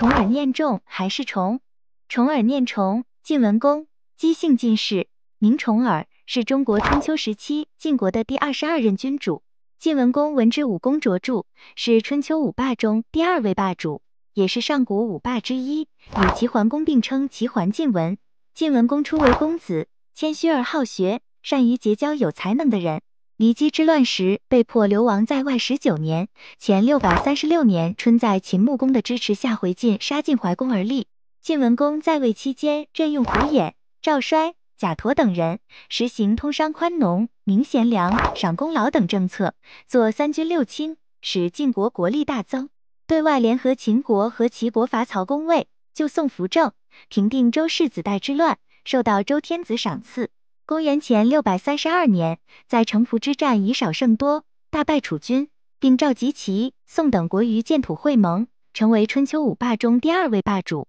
重耳念重还是重？重耳念重，晋文公，姬姓晋氏，名重耳，是中国春秋时期晋国的第二十二任君主。晋文公文治武功卓著，是春秋五霸中第二位霸主，也是上古五霸之一，与齐桓公并称齐桓晋文。晋文公初为公子，谦虚而好学，善于结交有才能的人。骊姬之乱时，被迫流亡在外十九年。前六百三十六年春，在秦穆公的支持下回晋，杀晋怀公而立。晋文公在位期间，任用胡衍、赵衰、贾佗等人，实行通商宽农、明贤良、赏功劳等政策，做三军六卿，使晋国国力大增。对外联合秦国和齐国伐曹公魏，救宋扶正，平定周氏子代之乱，受到周天子赏赐。公元前六百三十二年，在城濮之战以少胜多，大败楚军，并召集齐、宋等国于建土会盟，成为春秋五霸中第二位霸主。